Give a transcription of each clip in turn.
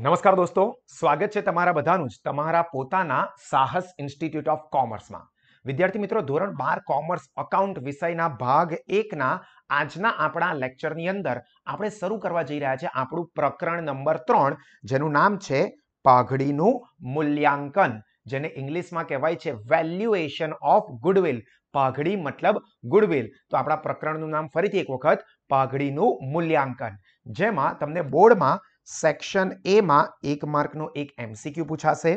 નમસ્કાર દોસ્તો સ્વાગત છે તમારા બધાનું જ તમારા પોતાના સાહસ ઇન્સ્ટિટ્યૂટ ઓફ કોમર્સમાં વિદ્યાર્થી મિત્રો ધોરણ બાર કોમર્સ અકાઉન્ટ વિષયના ભાગ એકના આજના આપણા લેક્ચરની અંદર આપણે શરૂ કરવા જઈ રહ્યા છે આપણું પ્રકરણ નંબર ત્રણ જેનું નામ છે પાઘડીનું મૂલ્યાંકન જેને ઇંગ્લિશમાં કહેવાય છે વેલ્યુએશન ઓફ ગુડવિલ પાઘડી મતલબ ગુડવિલ તો આપણા પ્રકરણનું નામ ફરીથી એક વખત પાઘડીનું મૂલ્યાંકન જેમાં તમને બોર્ડમાં સેક્શન એમાં એક માર્કનો એક એમસીક્યુ પૂછાશે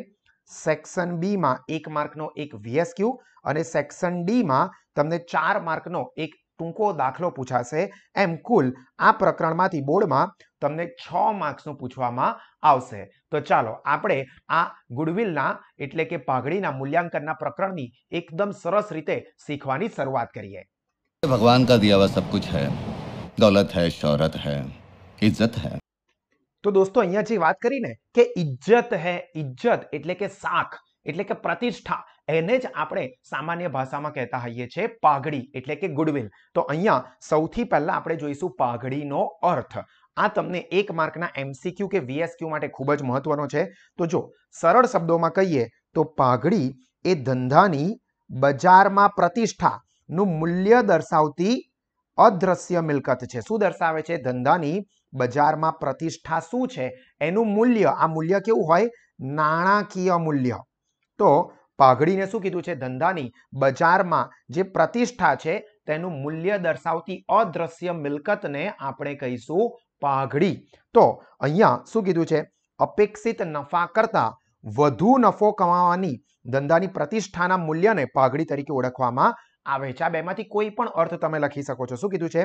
સેક્શન બીમાં એક માર્કનો એક વીએસક્યુ અને સેક્શન ડીમાં તમને ચાર માર્કનો એક ટૂંકો દાખલો પૂછાશે એમ કુલ આ પ્રકરણમાંથી બોર્ડમાં તમને છ માર્ક્સનું પૂછવામાં આવશે તો ચાલો આપણે આ ગુડવિલના એટલે કે પાઘડીના મૂલ્યાંકનના પ્રકરણની એકદમ સરસ રીતે શીખવાની શરૂઆત કરીએ ભગવાન કા દિયા સબ કુછ હૈ દોલત હૈ શૌરત હૈ ઇજ્જત હૈ તો દોસ્તો અહીંયા જે વાત કરીને કે ઇજ્જત હે ઇજ્જત એટલે કે શાખ એટલે કે પ્રતિષ્ઠા એને જ આપણે સામાન્ય ભાષામાં કહેતા હોઈએ છીએ પાઘડી એટલે કે ગુડવિલ તો અહીંયા સૌથી પહેલા આપણે જોઈશું પાઘડીનો અર્થ આ તમને એક માર્કના એમસીક્યુ કે વીએસક્યુ માટે ખૂબ જ મહત્વનો છે તો જો સરળ શબ્દોમાં કહીએ તો પાઘડી એ ધંધાની બજારમાં પ્રતિષ્ઠાનું મૂલ્ય દર્શાવતી અદ્રશ્ય મિલકત છે શું દર્શાવે છે ધંધાની બજારમાં પ્રતિષ્ઠા શું છે એનું મૂલ્ય આ મૂલ્ય કેવું હોય નાણાકીય મૂલ્ય તો પાઘડીને શું કીધું છે ધંધાની બજારમાં જે પ્રતિષ્ઠા છે તેનું મૂલ્ય દર્શાવતી અદ્રશ્ય મિલકતને આપણે કહીશું પાઘડી તો અહીંયા શું કીધું છે અપેક્ષિત નફા કરતાં વધુ નફો કમાવાની ધંધાની પ્રતિષ્ઠાના મૂલ્યને પાઘડી તરીકે ઓળખવામાં આવે છે આ બેમાંથી કોઈ પણ અર્થ તમે લખી શકો છો શું કીધું છે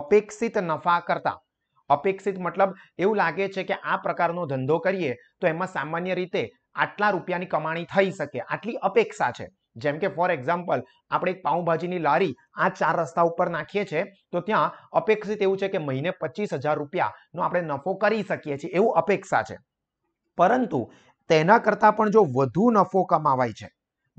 અપેક્ષિત નફા કરતા અપેક્ષિત મતલબ એવું લાગે છે કે આ પ્રકારનો ધંધો કરીએ તો એમાં સામાન્ય રીતે આટલા રૂપિયાની કમાણી થઈ શકે આટલી અપેક્ષા છે જેમ કે ફોર એક્ઝામ્પલ આપણે એક પાઉંભાજીની લારી આ ચાર રસ્તા ઉપર નાખીએ છીએ તો ત્યાં અપેક્ષિત એવું છે કે મહિને પચીસ હજાર રૂપિયાનો આપણે નફો કરી શકીએ છીએ એવું અપેક્ષા છે પરંતુ તેના કરતાં પણ જો વધુ નફો કમાવાય છે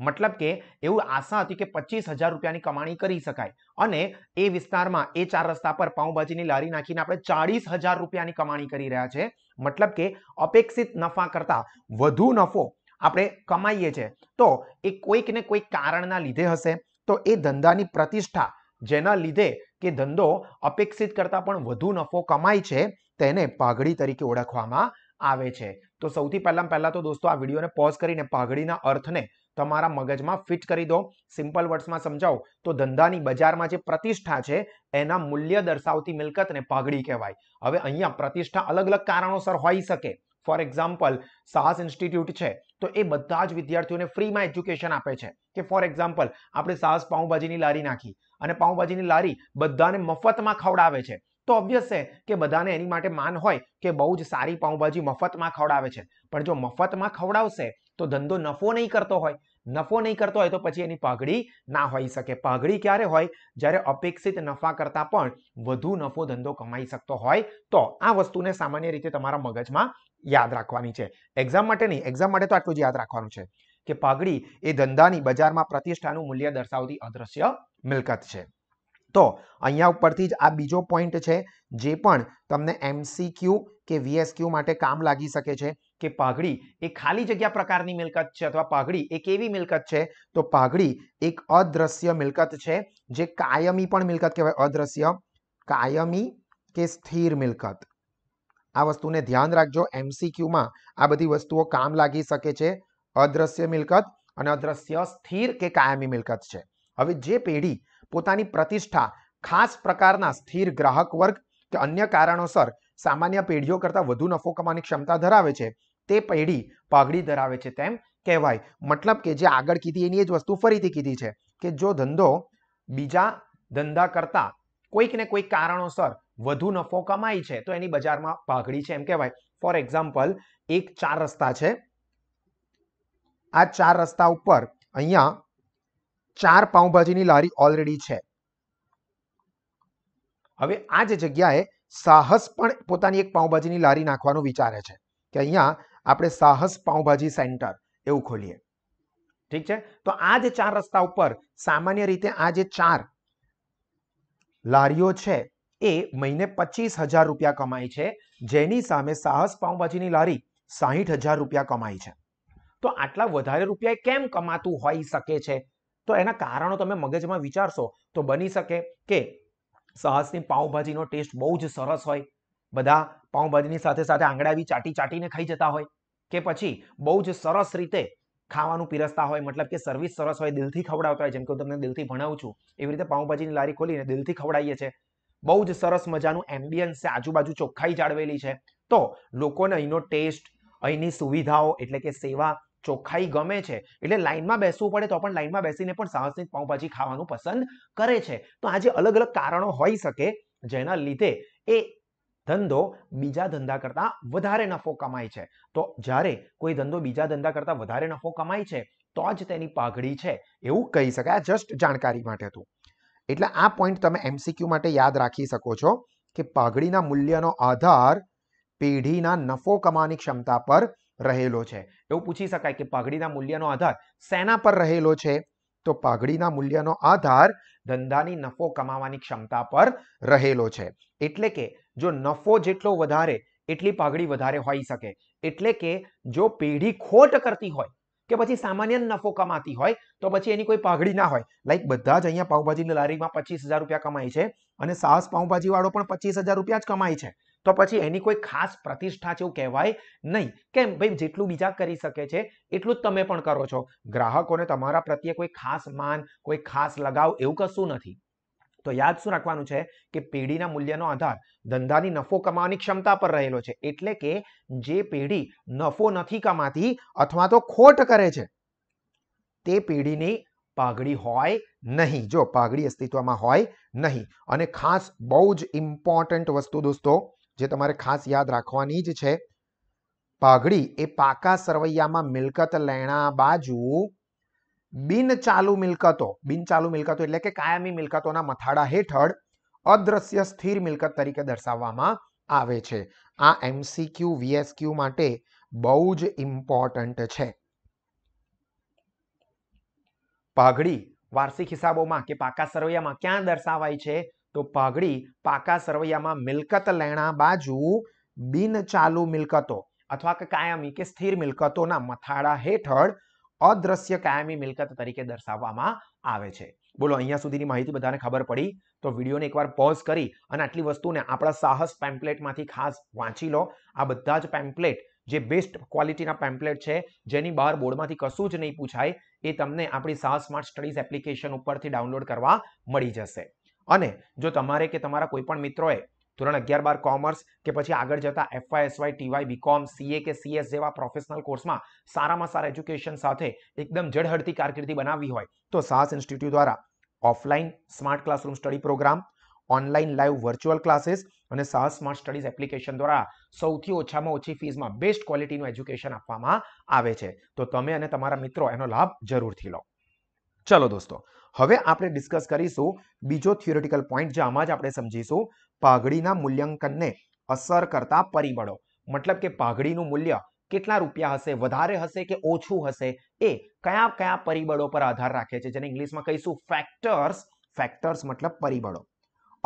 મતલબ કે એવું આશા હતી કે પચીસ હજાર રૂપિયાની કમાણી કરી શકાય અને એ વિસ્તારમાં એ ચાર રસ્તા પર પાઉંભાજીની લારી નાખીને આપણે ચાળીસ હજાર રૂપિયાની કમાણી કરી રહ્યા છે મતલબ કે અપેક્ષિત નફા કરતાં વધુ નફો આપણે કમાઈએ છીએ તો એ કોઈક ને કોઈક કારણના લીધે હશે તો એ ધંધાની પ્રતિષ્ઠા જેના લીધે કે ધંધો અપેક્ષિત કરતાં પણ વધુ નફો કમાય છે તેને પાઘડી તરીકે ઓળખવામાં આવે છે તો સૌથી પહેલાં પહેલાં તો દોસ્તો આ વિડીયોને પોઝ કરીને પાઘડીના અર્થને તમારા મગજમાં ફિટ કરી દો સિમ્પલ વર્ડ્સમાં સમજાવો તો ધંધાની બજારમાં જે પ્રતિષ્ઠા છે એના મૂલ્ય દર્શાવતી મિલકતને પાઘડી કહેવાય હવે અહીંયા પ્રતિષ્ઠા અલગ અલગ કારણોસર હોઈ શકે ફોર એક્ઝામ્પલ સાહસ ઇન્સ્ટિટ્યૂટ છે તો એ બધા જ વિદ્યાર્થીઓને ફ્રીમાં એજ્યુકેશન આપે છે કે ફોર એક્ઝામ્પલ આપણે સાહસ પાઉંભાજીની લારી નાખી અને પાઉંભાજીની લારી બધાને મફતમાં ખવડાવે છે તો ઓબ્વિયસ છે કે બધાને એની માટે માન હોય કે બહુ જ સારી પાઉંભાજી મફતમાં ખવડાવે છે પણ જો મફતમાં ખવડાવશે તો ધંધો નફો નહીં કરતો હોય નફો નહીં કરતો હોય તો પછી એની પાઘડી ના હોઈ શકે પાઘડી ક્યારે હોય જ્યારે અપેક્ષિત નફા કરતાં પણ વધુ નફો ધંધો કમાઈ શકતો હોય તો આ વસ્તુને સામાન્ય રીતે તમારા મગજમાં યાદ રાખવાની છે એક્ઝામ માટે નહીં એક્ઝામ માટે તો આટલું જ યાદ રાખવાનું છે કે પાઘડી એ ધંધાની બજારમાં પ્રતિષ્ઠાનું મૂલ્ય દર્શાવતી અદ્રશ્ય મિલકત છે તો અહીંયા ઉપરથી જ આ બીજો પોઈન્ટ છે જે પણ તમને એમસીક્યુ કે વીએસક્યુ માટે કામ લાગી શકે છે કે પાઘડી એ ખાલી જગ્યા પ્રકારની મિલકત છે અથવા પાઘડી એ કેવી મિલકત છે તો પાઘડી એક અદ્રશ્ય મિલકત છે જે કાયમી પણ મિલકત કહેવાય અદ્રશ્ય કાયમી કે સ્થિર મિલકત આ વસ્તુને ધ્યાન રાખજો એમસીક્યુમાં આ બધી વસ્તુઓ કામ લાગી શકે છે અદ્રશ્ય મિલકત અને અદ્રશ્ય સ્થિર કે કાયમી મિલકત છે હવે જે પેઢી પોતાની પ્રતિષ્ઠા ખાસ પ્રકારના સ્થિર ગ્રાહક વર્ગ કે અન્ય કારણોસર સામાન્ય પેઢીઓ કરતાં વધુ નફો કમાવાની ક્ષમતા ધરાવે છે તે પેઢી પાઘડી ધરાવે છે તેમ કહેવાય મતલબ કે જે આગળ કીધી એની એ જ વસ્તુ ફરીથી કીધી છે કે જો ધંધો બીજા ધંધા કરતાં કોઈક ને કોઈક કારણોસર વધુ નફો કમાય છે તો એની બજારમાં પાઘડી છે એમ કહેવાય ફોર એક્ઝામ્પલ એક ચાર રસ્તા છે આ ચાર રસ્તા ઉપર અહીંયા ચાર પાઉંભાજીની લારી ઓલરેડી છે હવે આ જ જગ્યાએ સાહસ પણ પોતાની એક પાઉંભાજીની લારી નાખવાનું વિચારે છે કે અહીંયા આપણે સાહસ પાઉંભાજી સેન્ટર એવું ખોલીએ ઠીક છે તો આ જે ચાર રસ્તા ઉપર સામાન્ય રીતે આ જે ચાર લારીઓ છે એ મહિને પચીસ હજાર રૂપિયા કમાય છે જેની સામે સાહસ પાઉંભાજીની લારી સાહીઠ હજાર રૂપિયા કમાય છે તો આટલા વધારે રૂપિયા કેમ કમાતું હોઈ શકે છે તો એના કારણો તમે મગજમાં વિચારશો તો બની શકે કે સહસની પાઉંભાજીનો ટેસ્ટ બહુ જ સરસ હોય બધા પાઉંભાજીની સાથે સાથે આંગળાવી ચાટી ચાટીને ખાઈ જતા હોય કે પછી બહુ જ સરસ રીતે ખાવાનું પીરસતા હોય મતલબ કે સર્વિસ સરસ હોય દિલથી ખવડાવતા હોય જેમ કે હું તમને દિલથી ભણાવું છું એવી રીતે પાઉંભાજીની લારી ખોલીને દિલથી ખવડાવીએ છીએ બહુ જ સરસ મજાનું એમ્બિયન્સ છે આજુબાજુ ચોખ્ખાઈ જાળવેલી છે તો લોકોને અહીંનો ટેસ્ટ અહીંની સુવિધાઓ એટલે કે સેવા ચોખ્ખાઈ ગમે છે એટલે લાઇનમાં બેસવું પડે તો પણ લાઇનમાં બેસીને પણ સાહસિક પાઉંભાજી ખાવાનું પસંદ કરે છે તો આજે અલગ અલગ કારણો હોઈ શકે જેના લીધે એ ધંધો બીજા ધંધા કરતાં વધારે નફો કમાય છે તો જ્યારે કોઈ ધંધો બીજા ધંધા કરતાં વધારે નફો કમાય છે તો જ તેની પાઘડી છે એવું કહી શકાય જસ્ટ જાણકારી માટે હતું એટલે આ પોઈન્ટ તમે એમસીક્યુ માટે યાદ રાખી શકો છો કે પાઘડીના મૂલ્યનો આધાર પેઢીના નફો કમાવાની ક્ષમતા પર રહેલો છે એવું પૂછી શકાય કે પાઘડીના મૂલ્યનો આધાર સેના પર રહેલો છે તો પાઘડીના મૂલ્યનો આધાર ધંધાની નફો કમાવાની ક્ષમતા પર રહેલો છે એટલે કે જો નફો જેટલો વધારે એટલી પાઘડી વધારે હોઈ શકે એટલે કે જો પેઢી ખોટ કરતી હોય કે પછી સામાન્ય નફો કમાતી હોય તો પછી એની કોઈ પાઘડી ના હોય લાઈક બધા જ અહીંયા પાઉભાજીની લારીમાં પચીસ હજાર રૂપિયા કમાય છે અને સાસ પાઉભાજી વાળો પણ પચીસ હજાર રૂપિયા જ કમાય છે તો પછી એની કોઈ ખાસ પ્રતિષ્ઠા છે એવું કહેવાય નહીં કેમ ભાઈ જેટલું બીજા કરી શકે છે એટલું જ તમે પણ કરો છો ગ્રાહકોને તમારા પ્રત્યે કોઈ ખાસ માન કોઈ ખાસ લગાવ એવું કશું નથી તો યાદ શું રાખવાનું છે કે પેઢીના મૂલ્યનો આધાર ધંધાની નફો કમાવાની ક્ષમતા પર રહેલો છે એટલે કે જે પેઢી નફો નથી કમાતી અથવા તો ખોટ કરે છે તે પેઢીની પાઘડી હોય નહીં જો પાઘડી અસ્તિત્વમાં હોય નહીં અને ખાસ બહુ જ ઇમ્પોર્ટન્ટ વસ્તુ દોસ્તો જે તમારે ખાસ યાદ રાખવાની જ છે પાઘડી એ પાકા સરવૈયામાં મિલકત લેણા બાજુ બિન ચાલુ મિલકતો બિન ચાલુ મિલકતો એટલે કે કાયમી મિલકતોના મથાળા હેઠળ અદ્રશ્ય સ્થિર મિલકત તરીકે દર્શાવવામાં આવે છે આ એમસીક્યુ વીએસક્યુ માટે બહુ જ ઇમ્પોર્ટન્ટ છે પાઘડી વાર્ષિક હિસાબોમાં કે પાકા સરવૈયામાં ક્યાં દર્શાવાય છે તો પાઘડી પાકા સરવૈયામાં મિલકત લેણા બાજુ બિન ચાલુ મિલકતો અથવા કે કાયમી કે સ્થિર મિલકતોના મથાળા હેઠળ અદ્રશ્ય કાયમી મિલકત તરીકે દર્શાવવામાં આવે છે બોલો અહીંયા સુધીની માહિતી બધાને ખબર પડી તો વિડીયોને એકવાર પોઝ કરી અને આટલી વસ્તુને આપણા સાહસ પેમ્પલેટમાંથી ખાસ વાંચી લો આ બધા જ પેમ્પલેટ જે બેસ્ટ ક્વોલિટીના પેમ્પલેટ છે જેની બહાર બોર્ડમાંથી કશું જ નહીં પૂછાય એ તમને આપણી સાહસ સ્માર્ટ સ્ટડીઝ એપ્લિકેશન ઉપરથી ડાઉનલોડ કરવા મળી જશે અને જો તમારે કે તમારા કોઈપણ મિત્રોએ ધોરણ અગિયાર બાર કોમર્સ કે પછી આગળ જતા FY SY TY BCom CA કે સીએસ જેવા પ્રોફેશનલ કોર્સમાં સારામાં સારા એજ્યુકેશન સાથે એકદમ જળહળતી કારકિર્દી બનાવવી હોય તો સાહસ ઇન્સ્ટિટ્યૂટ દ્વારા offline smart classroom study program online live virtual classes અને સાહસ સ્માર્ટ સ્ટડીઝ એપ્લિકેશન દ્વારા સૌથી ઓછામાં ઓછી ફીઝમાં બેસ્ટ ક્વોલિટીનું એજ્યુકેશન આપવામાં આવે છે તો તમે અને તમારા મિત્રો એનો લાભ જરૂરથી લો ચલો દોસ્તો હવે આપણે ડિસ્કસ કરીશું બીજો થિયોરિટિકલ પોઈન્ટ જે આમાં જ આપણે સમજીશું પાઘડીના મૂલ્યાંકનને અસર કરતા પરિબળો મતલબ કે પાઘડીનું મૂલ્ય કેટલા રૂપિયા હશે વધારે હશે કે ઓછું હશે એ કયા કયા પરિબળો પર આધાર રાખે છે જેને ઇંગ્લિશમાં કહીશું ફેક્ટર્સ ફેક્ટર્સ મતલબ પરિબળો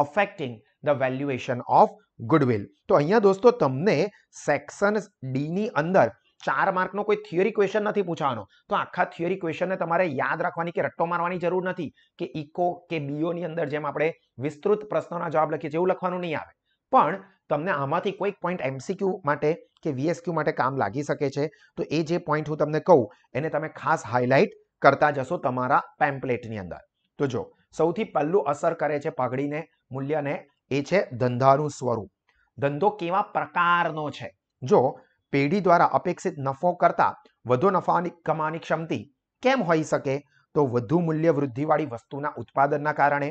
affecting the valuation of goodwill તો અહીંયા દોસ્તો તમને સેક્શન ડીની અંદર ચાર માર્કનો કોઈ થિયરી ક્વેશ્ચન નથી પૂછવાનો તો આખા થિયરી ક્વેશ્ચનને તમારે યાદ રાખવાની કે રટ્ટો મારવાની જરૂર નથી કે ઇકો કે બીઓની અંદર જેમ આપણે વિસ્તૃત પ્રશ્નોના જવાબ લખીએ છીએ એવું લખવાનું નહીં આવે પણ તમને આમાંથી કોઈક પોઈન્ટ એમસીક્યુ માટે કે વીએસક્યુ માટે કામ લાગી શકે છે તો એ જે પોઈન્ટ હું તમને કહું એને તમે ખાસ હાઇલાઇટ કરતા જશો તમારા પેમ્પલેટની અંદર તો જો સૌથી પહેલું અસર કરે છે પગડીને મૂલ્યને એ છે ધંધાનું સ્વરૂપ ધંધો કેવા પ્રકારનો છે જો પેઢી દ્વારા અપેક્ષિત નફો કરતાં વધુ નફાની કમાવાની ક્ષમતી કેમ હોઈ શકે તો વધુ મૂલ્ય વૃદ્ધિવાળી વસ્તુના ઉત્પાદનના કારણે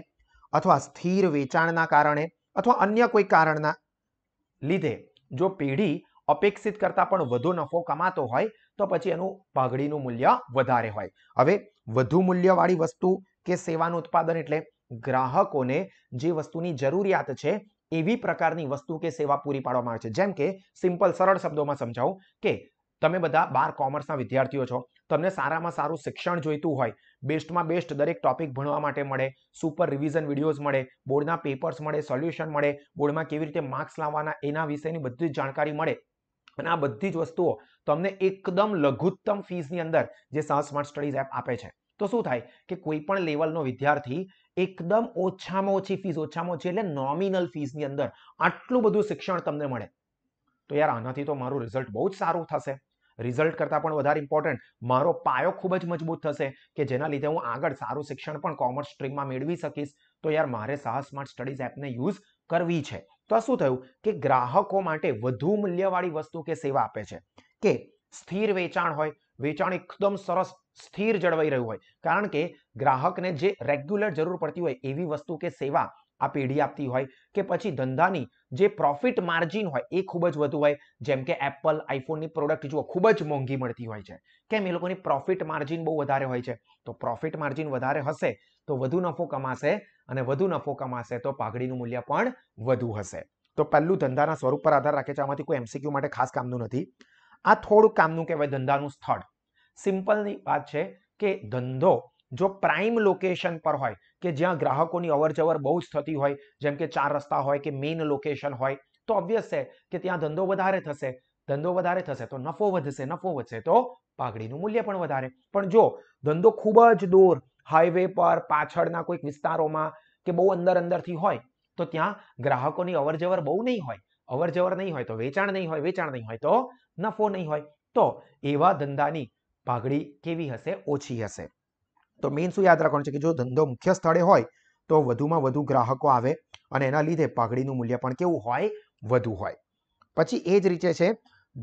અથવા સ્થિર વેચાણના કારણે અથવા અન્ય કોઈ કારણના લીધે જો પેઢી અપેક્ષિત કરતાં પણ વધુ નફો કમાતો હોય તો પછી એનું પાઘડીનું મૂલ્ય વધારે હોય હવે વધુ મૂલ્યવાળી વસ્તુ કે સેવાનું ઉત્પાદન એટલે ગ્રાહકોને જે વસ્તુની જરૂરિયાત છે એવી પ્રકારની વસ્તુ કે સેવા પૂરી પાડવામાં આવે છે જેમ કે સિમ્પલ સરળ શબ્દોમાં સમજાવું કે તમે બધા બાર કોમર્સના વિદ્યાર્થીઓ છો તમને સારામાં સારું શિક્ષણ જોઈતું હોય બેસ્ટમાં બેસ્ટ દરેક ટોપિક ભણવા માટે મળે સુપર રિવિઝન વિડીયોઝ મળે બોર્ડના પેપર્સ મળે સોલ્યુશન મળે બોર્ડમાં કેવી રીતે માર્ક્સ લાવવાના એના વિશેની બધી જ જાણકારી મળે અને આ બધી જ વસ્તુઓ તમને એકદમ લઘુત્તમ ફીસની અંદર જે સહ સ્માર્ટ સ્ટડીઝ એપ આપે છે તો શું થાય કે કોઈ પણ લેવલનો વિદ્યાર્થી એકદમ ઓછામાં ઓછી ફીસ ઓછામાં ઓછી એટલે નોમિનલ ફીસની અંદર આટલું બધું શિક્ષણ તમને મળે તો યાર આનાથી તો મારું રિઝલ્ટ બહુ જ સારું થશે રિઝલ્ટ કરતાં પણ વધારે ઇમ્પોર્ટન્ટ મારો પાયો ખૂબ જ મજબૂત થશે કે જેના લીધે હું આગળ સારું શિક્ષણ પણ કોમર્સ સ્ટ્રીમમાં મેળવી શકીશ તો યાર મારે સાહસ સ્માર્ટ સ્ટડીઝ એપને યુઝ કરવી છે તો શું થયું કે ગ્રાહકો માટે વધુ મૂલ્યવાળી વસ્તુ કે સેવા આપે છે કે સ્થિર વેચાણ હોય વેચાણ એકદમ સરસ સ્થિર જળવાઈ રહ્યું હોય કારણ કે ગ્રાહકને જે રેગ્યુલર જરૂર પડતી હોય એવી વસ્તુ કે સેવા આ પેઢી આપતી હોય કે પછી ધંધાની જે પ્રોફિટ માર્જિન હોય એ ખૂબ જ વધુ હોય જેમ કે એપલ આઈફોનની પ્રોડક્ટ જુઓ ખૂબ જ મોંઘી મળતી હોય છે કેમ એ લોકોની પ્રોફિટ માર્જિન બહુ વધારે હોય છે તો પ્રોફિટ માર્જિન વધારે હશે તો વધુ નફો કમાશે અને વધુ નફો કમાશે તો પાઘડીનું મૂલ્ય પણ વધુ હશે તો પહેલું ધંધાના સ્વરૂપ પર આધાર રાખે છે આમાંથી કોઈ એમસીક્યુ માટે ખાસ કામનું નથી આ થોડુંક કામનું કહેવાય ધંધાનું સ્થળ સિમ્પલની વાત છે કે ધંધો જો પ્રાઇમ લોકેશન પર હોય કે જ્યાં ગ્રાહકોની અવરજવર બહુ જ થતી હોય જેમ કે ચાર રસ્તા હોય કે મેઇન લોકેશન હોય તો ઓબ્વિયસ છે કે ત્યાં ધંધો વધારે થશે ધંધો વધારે થશે તો નફો વધશે નફો વધશે તો પાઘડીનું મૂલ્ય પણ વધારે પણ જો ધંધો ખૂબ જ દૂર હાઈવે પર પાછળના કોઈક વિસ્તારોમાં કે બહુ અંદર અંદરથી હોય તો ત્યાં ગ્રાહકોની અવરજવર બહુ નહીં હોય અવરજવર નહીં હોય તો વેચાણ નહીં હોય વેચાણ નહીં હોય તો નફો નહીં હોય તો એવા ધંધાની પાઘડી કેવી હશે ઓછી હશે તો મેઇન શું યાદ રાખવાનું છે કે જો ધંધો મુખ્ય સ્થળે હોય તો વધુમાં વધુ ગ્રાહકો આવે અને એના લીધે પાઘડીનું મૂલ્ય પણ કેવું હોય વધુ હોય પછી એ જ રીતે છે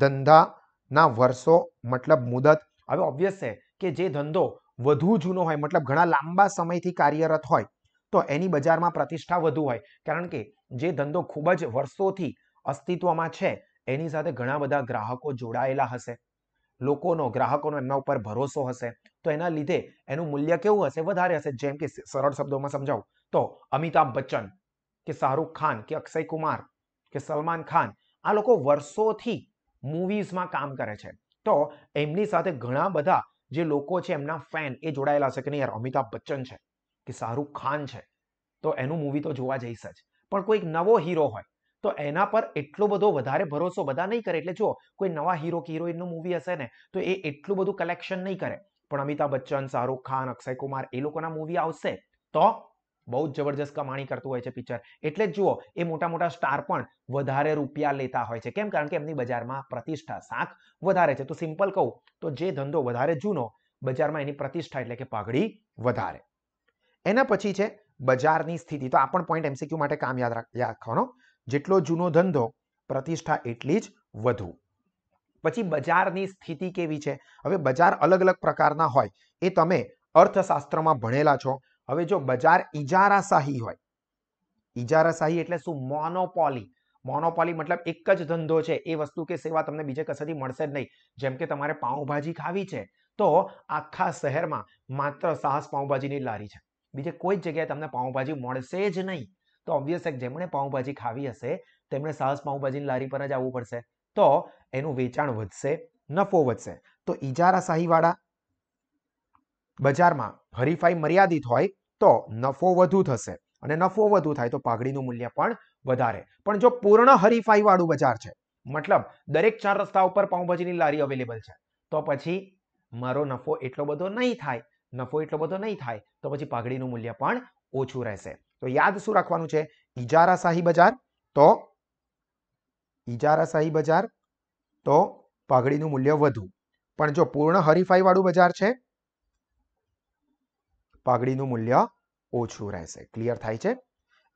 ધંધાના વર્ષો મતલબ મુદત હવે ઓબ્વિયસ છે કે જે ધંધો વધુ જૂનો હોય મતલબ ઘણા લાંબા સમયથી કાર્યરત હોય તો એની બજારમાં પ્રતિષ્ઠા વધુ હોય કારણ કે જે ધંધો ખૂબ જ વર્ષોથી અસ્તિત્વમાં છે એની સાથે ઘણા બધા ગ્રાહકો જોડાયેલા હશે લોકોનો ગ્રાહકોનો એમના ઉપર ભરોસો હશે તો એના લીધે એનું મૂલ્ય કેવું હશે વધારે હશે જેમ કે સરળ શબ્દોમાં સમજાવું તો અમિતાભ બચ્ચન કે શાહરૂખ ખાન કે અક્ષય કુમાર કે સલમાન ખાન આ લોકો વર્ષોથી મૂવીઝમાં કામ કરે છે તો એમની સાથે ઘણા બધા જે લોકો છે એમના ફેન એ જોડાયેલા હશે કે નહીં યાર અમિતાભ બચ્ચન છે કે શાહરૂખ ખાન છે તો એનું મૂવી તો જોવા જઈશ જ પણ કોઈક નવો હીરો હોય તો એના પર એટલો બધો વધારે ભરોસો બધા નહીં કરે એટલે જો કોઈ નવા હીરો કે હિરોઈનનું મૂવી હશે ને તો એ એટલું બધું કલેક્શન નહીં કરે પણ અમિતાભ બચ્ચન શાહરૂખ ખાન અક્ષય કુમાર એ લોકોના મૂવી આવશે તો બહુ જ જબરજસ્ત કમાણી કરતું હોય છે પિક્ચર એટલે જ જુઓ એ મોટા મોટા સ્ટાર પણ વધારે રૂપિયા લેતા હોય છે કેમ કારણ કે એમની બજારમાં પ્રતિષ્ઠા શાક વધારે છે તો સિમ્પલ કહું તો જે ધંધો વધારે જૂનો બજારમાં એની પ્રતિષ્ઠા એટલે કે પાઘડી વધારે એના પછી છે બજારની સ્થિતિ તો આ પણ પોઈન્ટ એમસીક્યુ માટે કામ યાદ રાખ રાખવાનો જેટલો જૂનો ધંધો પ્રતિષ્ઠા એટલી જ વધુ પછી બજારની સ્થિતિ કેવી છે હવે બજાર અલગ અલગ પ્રકારના હોય એ તમે અર્થશાસ્ત્રમાં ભણેલા છો હવે જો બજાર ઇજારાશાહી હોય ઇજારાશાહી એટલે શું મોનોપોલી મોનોપોલી મતલબ એક જ ધંધો છે એ વસ્તુ કે સેવા તમને બીજે કશાથી મળશે જ નહીં જેમ કે તમારે પાઉંભાજી ખાવી છે તો આખા શહેરમાં માત્ર સાહસ પાઉંભાજીની લારી છે બીજે કોઈ જ જગ્યાએ તમને પાઉંભાજી મળશે જ નહીં તો ઓબ્વિયસ એક જેમણે પાઉંભાજી ખાવી હશે તેમણે સાહસ પાઉંભાજીની લારી પર જ આવવું પડશે તો એનું વેચાણ વધશે નફો વધશે તો ઇજારા શાહીવાળા બજારમાં હરીફાઈ મર્યાદિત હોય તો નફો વધુ થશે અને નફો વધુ થાય તો પાઘડીનું મૂલ્ય પણ વધારે પણ જો પૂર્ણ હરીફાઈવાળું બજાર છે મતલબ દરેક ચાર રસ્તા ઉપર પાઉંભાજીની લારી અવેલેબલ છે તો પછી મારો નફો એટલો બધો નહીં થાય નફો એટલો બધો નહીં થાય તો પછી પાઘડીનું મૂલ્ય પણ ઓછું રહેશે તો યાદ શું રાખવાનું છે ઇજારાશાહી બજાર તો ઇજારાશાહી બજાર તો પાઘડીનું મૂલ્ય વધુ પણ જો પૂર્ણ હરીફાઈવાળું બજાર છે પાઘડીનું મૂલ્ય ઓછું રહેશે ક્લિયર થાય છે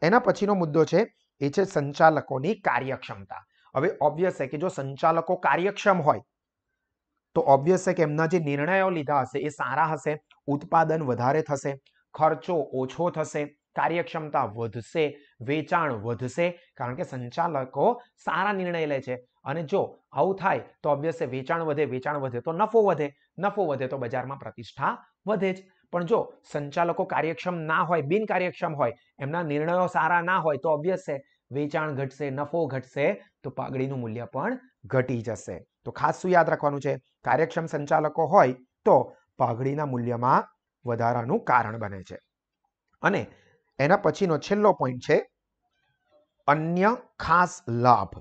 એના પછીનો મુદ્દો છે એ છે સંચાલકોની કાર્યક્ષમતા હવે ઓબ્વિયસ છે કે જો સંચાલકો કાર્યક્ષમ હોય તો ઓબ્વિયસ છે કે એમના જે નિર્ણયો લીધા હશે એ સારા હશે ઉત્પાદન વધારે થશે ખર્ચો ઓછો થશે કાર્યક્ષમતા વધશે વેચાણ વધશે કારણ કે સંચાલકો સારા નિર્ણય લે છે અને જો આવું થાય તો ઓબ્વિયસલી વેચાણ વધે વેચાણ વધે તો નફો વધે નફો વધે તો બજારમાં પ્રતિષ્ઠા વધે જ પણ જો સંચાલકો કાર્યક્ષમ ના હોય બિન કાર્યક્ષમ હોય એમના નિર્ણયો સારા ના હોય તો ઓબ્વિયસ વેચાણ ઘટશે નફો ઘટશે તો પાઘડીનું મૂલ્ય પણ ઘટી જશે તો ખાસ શું યાદ રાખવાનું છે કાર્યક્ષમ સંચાલકો હોય તો પાઘડીના મૂલ્યમાં વધારાનું કારણ બને છે અને એના પછીનો છેલ્લો પોઈન્ટ છે અન્ય ખાસ લાભ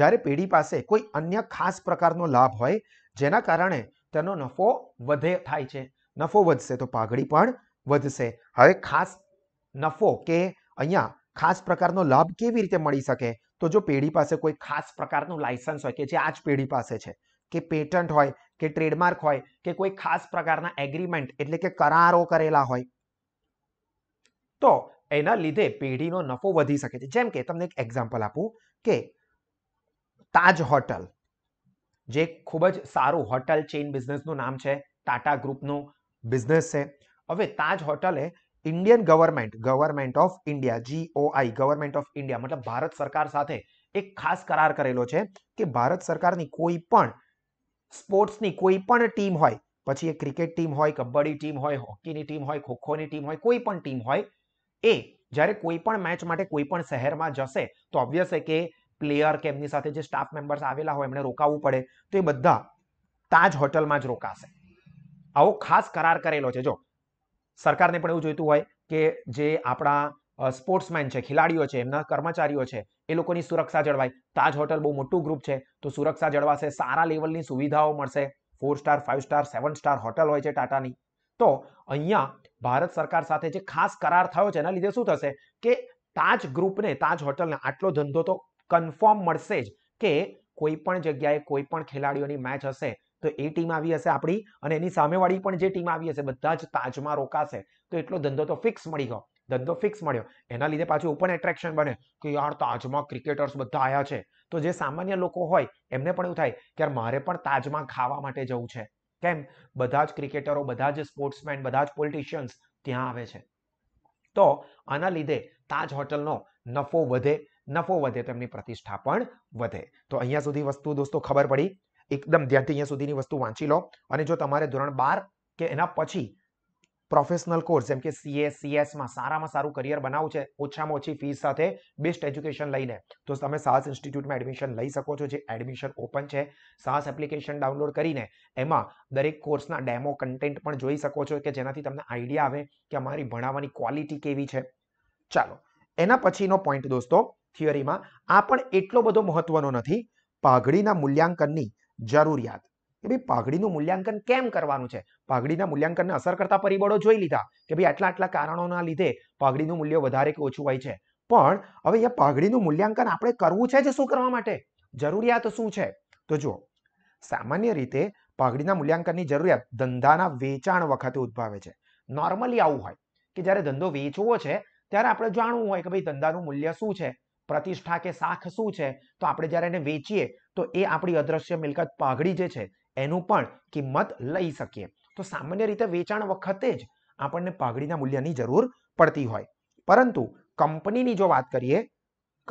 જ્યારે પેઢી પાસે કોઈ અન્ય ખાસ પ્રકારનો લાભ હોય જેના કારણે તેનો નફો વધે થાય છે નફો વધશે તો પાઘડી પણ વધશે હવે ખાસ નફો કે અહીંયા ખાસ પ્રકારનો લાભ કેવી રીતે મળી શકે તો જો પેઢી પાસે કોઈ ખાસ પ્રકારનું લાયસન્સ હોય કે જે આ જ પેઢી પાસે છે કે પેટન્ટ હોય કે ટ્રેડમાર્ક હોય કે કોઈ ખાસ પ્રકારના એગ્રીમેન્ટ એટલે કે કરારો કરેલા હોય તો એના લીધે પેઢીનો નફો વધી શકે છે જેમ કે તમને એક એક્ઝામ્પલ આપું કે તાજ હોટલ જે ખૂબ જ સારું હોટલ ચેઇન બિઝનેસનું નામ છે ટાટા ગ્રુપનું બિઝનેસ છે હવે તાજ હોટલે Indian government government of India GOI government of India મતલબ ભારત સરકાર સાથે એક ખાસ કરાર કરેલો છે કે ભારત સરકારની કોઈ પણ સ્પોર્ટ્સની કોઈ પણ ટીમ હોય પછી એ ક્રિકેટ ટીમ હોય કબડ્ડી ટીમ હોય હોકીની ટીમ હોય ખોખોની ટીમ હોય કોઈ પણ ટીમ હોય એ જ્યારે કોઈ પણ મેચ માટે કોઈ પણ શહેરમાં જશે તો ઓબ્વિયસ છે કે પ્લેયર કે એમની સાથે જે સ્ટાફ મેમ્બર્સ આવેલા હોય એમણે રોકાવું પડે તો એ બધા તાજ હોટલમાં જ રોકાશે આવો ખાસ કરાર કરેલો છે જો સરકારને પણ એવું જોઈતું હોય કે જે આપણા સ્પોર્ટ્સમેન છે ખેલાડીઓ છે એમના કર્મચારીઓ છે એ લોકોની સુરક્ષા જળવાય તાજ હોટલ બહુ મોટું ગ્રુપ છે તો સુરક્ષા જળવાશે સારા લેવલની સુવિધાઓ મળશે four star five star seven star hotel હોય છે ટાટાની તો અહીંયા ભારત સરકાર સાથે જે ખાસ કરાર થયો છે એના લીધે શું થશે કે તાજ ગ્રુપને તાજ હોટલને આટલો ધંધો તો કન્ફર્મ મળશે જ કે કોઈ પણ જગ્યાએ કોઈ પણ ખેલાડીઓની મેચ હશે તો એ ટીમ આવી હશે આપણી અને એની સામેવાળી પણ જે ટીમ આવી હશે બધા જ તાજમાં રોકાશે તો એટલો ધંધો તો ફિક્સ મળી ગયો ધંધો ફિક્સ મળ્યો એના લીધે પાછું પણ એટ્રેક્શન બને કે યાર તાજમાં ક્રિકેટર્સ બધા આવ્યા છે તો જે સામાન્ય લોકો હોય એમને પણ એવું થાય કે યાર મારે પણ તાજમાં ખાવા માટે જવું છે કેમ બધા જ ક્રિકેટરો બધા જ સ્પોર્ટ્સમેન બધા જ પોલિટિશિયન્સ ત્યાં આવે છે તો આના લીધે તાજ હોટલનો નફો વધે નફો વધે તેમની પ્રતિષ્ઠા પણ વધે તો અહીંયા સુધી વસ્તુ દોસ્તો ખબર પડી એકદમ ધ્યાનથી અહીંયા સુધીની વસ્તુ વાંચી લો અને જો તમારે ધોરણ બાર કે એના પછી પ્રોફેશનલ કોર્સ જેમ કે સીએસ સીએસમાં સારામાં સારું કરિયર બનાવવું છે ઓછામાં ઓછી ફીસ સાથે બેસ્ટ એજ્યુકેશન લઈને તો તમે સાહસ ઇન્સ્ટિટ્યૂટમાં એડમિશન લઈ શકો છો જે એડમિશન ઓપન છે સાહસ એપ્લિકેશન ડાઉનલોડ કરીને એમાં દરેક કોર્સના ડેમો કન્ટેન્ટ પણ જોઈ શકો છો કે જેનાથી તમને આઈડિયા આવે કે અમારી ભણાવવાની ક્વોલિટી કેવી છે ચાલો એના પછીનો પોઈન્ટ દોસ્તો થિયરીમાં આ પણ એટલો બધો મહત્વનો નથી પાઘડીના મૂલ્યાંકનની જરૂરિયાત કે ભાઈ પાઘડીનું મૂલ્યાંકન કેમ કરવાનું છે પાઘડીના મૂલ્યાંકનને અસર કરતા પરિબળો જોઈ લીધા કે ભાઈ આટલા આટલા કારણોના લીધે પાઘડીનું મૂલ્ય વધારે કે ઓછું હોય છે પણ હવે અહીંયા પાઘડીનું મૂલ્યાંકન આપણે કરવું છે જ શું કરવા માટે જરૂરિયાત શું છે તો જુઓ સામાન્ય રીતે પાઘડીના મૂલ્યાંકનની જરૂરિયાત ધંધાના વેચાણ વખતે ઉદ્ભવે છે નોર્મલી આવું હોય કે જ્યારે ધંધો વેચવો છે ત્યારે આપણે જાણવું હોય કે ભાઈ ધંધાનું મૂલ્ય શું છે પ્રતિષ્ઠા કે શાખ શું છે તો આપણે જ્યારે એને વેચીએ તો એ આપણી અદ્રશ્ય મિલકત પાઘડી જે છે એનું પણ કિંમત લઈ શકીએ તો સામાન્ય રીતે વેચાણ વખતે જ આપણને પાઘડીના મૂલ્યની જરૂર પડતી હોય પરંતુ કંપનીની જો વાત કરીએ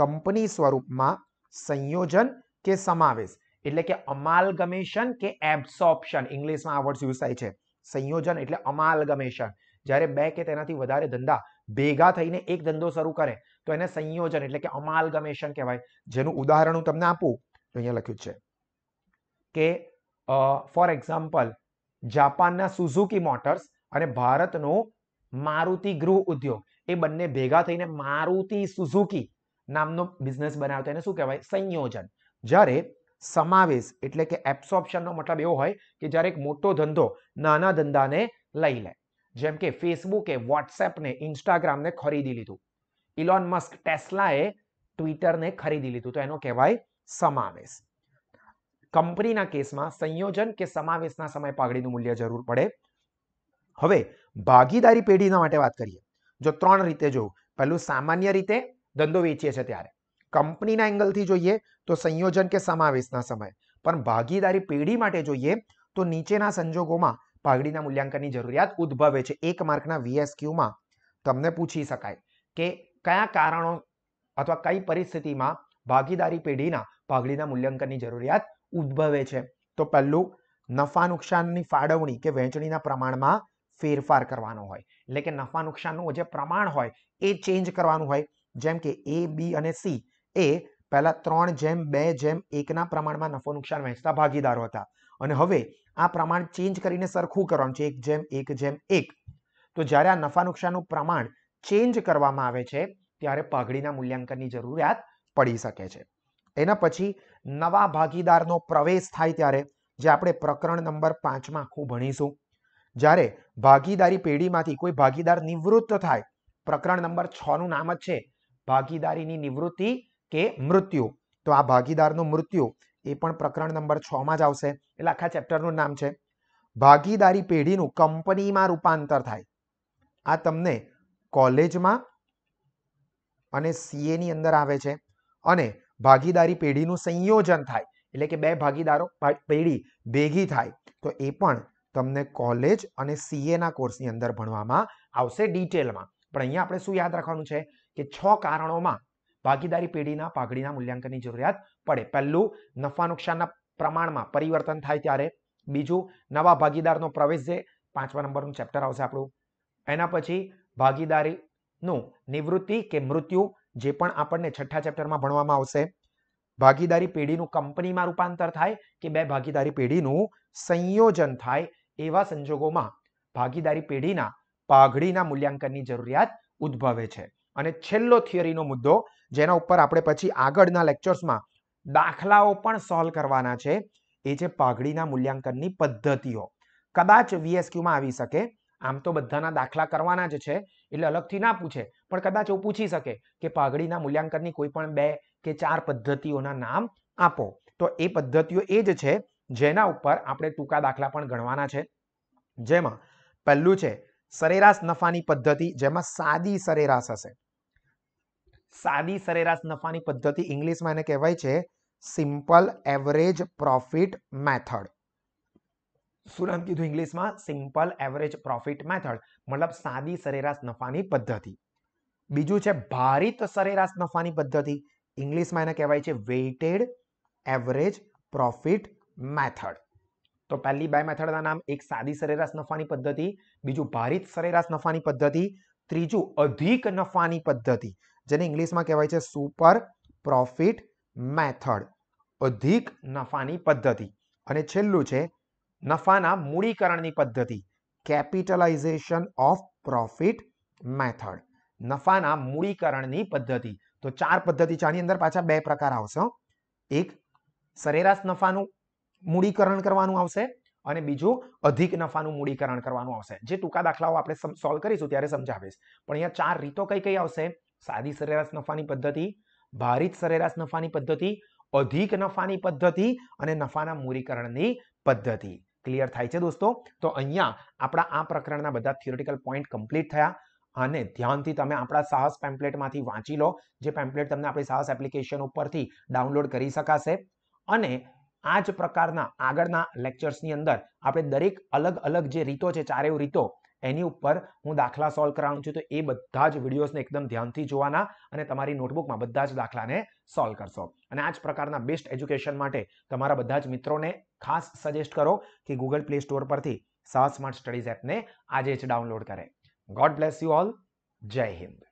કંપની સ્વરૂપમાં સંયોજન કે સમાવેશ એટલે કે અમાલગમેશન કે એબ્સોપ્શન ઇંગ્લિશમાં આ વર્ડ યુઝ થાય છે સંયોજન એટલે અમાલગમેશન જ્યારે બે કે તેનાથી વધારે ધંધા ભેગા થઈને એક ધંધો શરૂ કરે તો એને સંયોજન એટલે કે અમાલગમેશન કહેવાય જેનું ઉદાહરણ હું તમને આપું તો અહીંયા લખ્યું છે કે ફોર એક્ઝામ્પલ જાપાનના સુઝુકી મોટર્સ અને ભારતનું મારુતિ ગૃહ ઉદ્યોગ એ બંને ભેગા થઈને મારુતિ સુઝુકી નામનો બિઝનેસ બનાવ્યો એને શું કહેવાય સંયોજન જ્યારે સમાવેશ એટલે કે એબ્સોર્પ્શનનો મતલબ એવો હોય કે જ્યારે એક મોટો ધંધો નાના ધંધાને લઈ લે જેમ કે ફેસબુકે વોટ્સએપને ઇન્સ્ટાગ્રામને ખરીદી લીધું ઇલોન મસ્ક ટેસ્લાએ ટ્વિટરને ખરીદી લીધું તો એનો કહેવાય સમાવેશ કંપનીના કેસમાં સંયોજન કે સમાવેશના સમય પાઘડીનું મૂલ્ય જરૂર પડે હવે ભાગીદારી પેઢીના માટે વાત કરીએ જો ત્રણ રીતે જોઉં પહેલું સામાન્ય રીતે ધંધો વેચીએ છે ત્યારે કંપનીના એંગલથી જોઈએ તો સંયોજન કે સમાવેશના સમય પણ ભાગીદારી પેઢી માટે જોઈએ તો નીચેના સંજોગોમાં પાઘડીના મૂલ્યાંકનની જરૂરિયાત ઉદ્ભવે છે એક માર્કના વીએસક્યુમાં તમને પૂછી શકાય કે કયા કારણો અથવા કઈ પરિસ્થિતિમાં ભાગીદારી પેઢીના પાઘડીના મૂલ્યાંકનની જરૂરિયાત ઉદ્ભવે છે તો પહેલું નફા નુકસાનની ફાળવણી કે વહેંચણીના પ્રમાણમાં ફેરફાર કરવાનો હોય એટલે કે નફા નુકસાનનું જે પ્રમાણ હોય એ ચેન્જ કરવાનું હોય જેમ કે એ બી અને સી એ પહેલાં ત્રણ જેમ બે જેમ એકના પ્રમાણમાં નફો નુકસાન વહેંચતા ભાગીદારો હતા અને હવે આ પ્રમાણ ચેન્જ કરીને સરખું કરવાનું છે એક જેમ એક જેમ એક તો જ્યારે આ નફા નુકસાનનું પ્રમાણ ચેન્જ કરવામાં આવે છે ત્યારે પાઘડીના મૂલ્યાંકનની જરૂરિયાત પડી શકે છે એના પછી નવા ભાગીદારનો પ્રવેશ થાય ત્યારે જે આપણે પ્રકરણ નંબર પાંચમાં આખું ભણીશું જ્યારે ભાગીદારી પેઢીમાંથી કોઈ ભાગીદાર નિવૃત્ત થાય પ્રકરણ નંબર છનું નામ જ છે ભાગીદારીની નિવૃત્તિ કે મૃત્યુ તો આ ભાગીદારનું મૃત્યુ એ પણ પ્રકરણ નંબર છમાં જ આવશે એટલે આખા ચેપ્ટરનું નામ છે ભાગીદારી પેઢીનું કંપનીમાં રૂપાંતર થાય આ તમને કોલેજમાં અને સીએની અંદર આવે છે અને ભાગીદારી પેઢીનું સંયોજન થાય એટલે કે બે ભાગીદારો પેઢી ભેગી થાય તો એ પણ તમને કોલેજ અને સીએના કોર્સની અંદર ભણવામાં આવશે ડિટેલમાં પણ અહીંયા આપણે શું યાદ રાખવાનું છે કે છ કારણોમાં ભાગીદારી પેઢીના પાઘડીના મૂલ્યાંકનની જરૂરિયાત પડે પહેલું નફા નુકસાનના પ્રમાણમાં પરિવર્તન થાય ત્યારે બીજું નવા ભાગીદારનો પ્રવેશ જે પાંચમા નંબરનું ચેપ્ટર આવશે આપણું એના પછી ભાગીદારીનું નિવૃત્તિ કે મૃત્યુ જે પણ આપણને છઠ્ઠા ચેપ્ટરમાં ભણવામાં આવશે ભાગીદારી પેઢીનું કંપનીમાં રૂપાંતર થાય કે બે ભાગીદારી પેઢીનું સંયોજન થાય એવા સંજોગોમાં ભાગીદારી પેઢીના પાઘડીના મૂલ્યાંકનની જરૂરિયાત ઉદ્ભવે છે અને છેલ્લો થિયરીનો મુદ્દો જેના ઉપર આપણે પછી આગળના લેક્ચર્સમાં દાખલાઓ પણ સોલ્વ કરવાના છે એ છે પાઘડીના મૂલ્યાંકનની પદ્ધતિઓ કદાચ વીએસક્યુમાં આવી શકે આમ તો બધાના દાખલા કરવાના જ છે એટલે અલગથી ના પૂછે પણ કદાચ એવું પૂછી શકે કે પાઘડીના મૂલ્યાંકનની કોઈ પણ બે કે ચાર પદ્ધતિઓના નામ આપો તો એ પદ્ધતિઓ એ જ છે જેના ઉપર આપણે ટૂંકા દાખલા પણ ગણવાના છે જેમાં પહેલું છે સરેરાશ નફાની પદ્ધતિ જેમાં સાદી સરેરાશ હશે સાદી સરેરાશ નફાની પદ્ધતિ ઇંગ્લિશમાં એને કહેવાય છે સિમ્પલ એવરેજ પ્રોફિટ મેથડ શું નામ કીધું ઇંગ્લિશમાં સિમ્પલ એવરેજ પ્રોફિટ મેથડ મતલબ સાદી સરેરાશ નફાની પદ્ધતિ બીજું છે ભારિત સરેરાશ નફાની પદ્ધતિ ઇંગ્લિશમાં એને કહેવાય છે વેઇટેડ એવરેજ પ્રોફિટ મેથડ તો પહેલી બે મેથડના નામ એક સાદી સરેરાશ નફાની પદ્ધતિ બીજું ભારિત સરેરાશ નફાની પદ્ધતિ ત્રીજું અધિક નફાની પદ્ધતિ જેને ઇંગ્લિશમાં કહેવાય છે સુપર પ્રોફિટ મેથડ અધિક નફાની પદ્ધતિ અને છેલ્લું છે નફાના મૂડીકરણની પદ્ધતિ કેપિટલાઇઝેશન ઓફ પ્રોફિટ મેથડ નફાના મૂડીકરણની પદ્ધતિ તો ચાર પદ્ધતિ છે અંદર પાછા બે પ્રકાર આવશે એક સરેરાશ નફાનું મૂડીકરણ કરવાનું આવશે અને બીજું અધિક નફાનું મૂડીકરણ કરવાનું આવશે જે ટૂંકા દાખલાઓ આપણે સોલ્વ કરીશું ત્યારે સમજાવીશ પણ અહીંયા ચાર રીતો કઈ કઈ આવશે સાદી સરેરાશ નફાની પદ્ધતિ ભારિત સરેરાશ નફાની પદ્ધતિ અધિક નફાની પદ્ધતિ અને નફાના મૂડીકરણની પદ્ધતિ ક્લિયર થાય છે દોસ્તો તો અહીંયા આપણા આ પ્રકરણના બધા થિયોરિટિકલ પોઈન્ટ કમ્પ્લીટ થયા અને ધ્યાનથી તમે આપણા સાહસ પેમ્પલેટમાંથી વાંચી લો જે પેમ્પલેટ તમને આપણી સાહસ એપ્લિકેશન ઉપરથી ડાઉનલોડ કરી શકાશે અને આ જ પ્રકારના આગળના લેક્ચર્સની અંદર આપણે દરેક અલગ અલગ જે રીતો છે ચારેવ રીતો એની ઉપર હું દાખલા સોલ્વ કરાવું છું તો એ બધા જ વિડીયોઝને એકદમ ધ્યાનથી જોવાના અને તમારી નોટબુકમાં બધા જ દાખલાને સોલ્વ કરશો અને આ જ પ્રકારના બેસ્ટ એજ્યુકેશન માટે તમારા બધા જ મિત્રોને ખાસ સજેસ્ટ કરો કે ગૂગલ પ્લે સ્ટોર પરથી સાહસ સ્માર્ટ સ્ટડીઝ એપને આજે જ ડાઉનલોડ કરે God bless you all. Jai Hind.